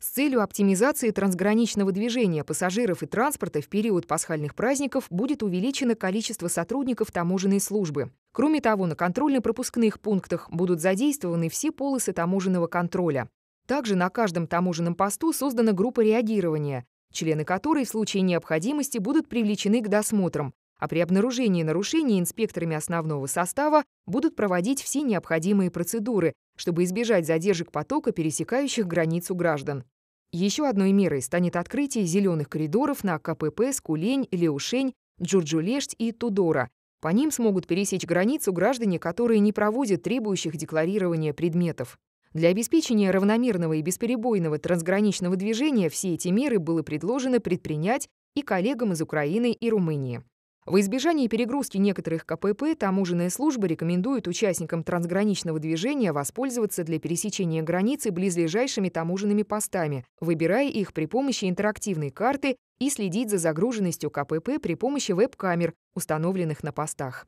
с целью оптимизации трансграничного движения пассажиров и транспорта в период пасхальных праздников будет увеличено количество сотрудников таможенной службы. Кроме того, на контрольно-пропускных пунктах будут задействованы все полосы таможенного контроля. Также на каждом таможенном посту создана группа реагирования, члены которой в случае необходимости будут привлечены к досмотрам, а при обнаружении нарушений инспекторами основного состава будут проводить все необходимые процедуры, чтобы избежать задержек потока, пересекающих границу граждан. Еще одной мерой станет открытие зеленых коридоров на КПП Скулень, Леушень, Джурджулешть и Тудора. По ним смогут пересечь границу граждане, которые не проводят требующих декларирования предметов. Для обеспечения равномерного и бесперебойного трансграничного движения все эти меры было предложено предпринять и коллегам из Украины и Румынии. В избежании перегрузки некоторых КПП таможенная служба рекомендует участникам трансграничного движения воспользоваться для пересечения границы близлежащими таможенными постами, выбирая их при помощи интерактивной карты и следить за загруженностью КПП при помощи веб-камер, установленных на постах.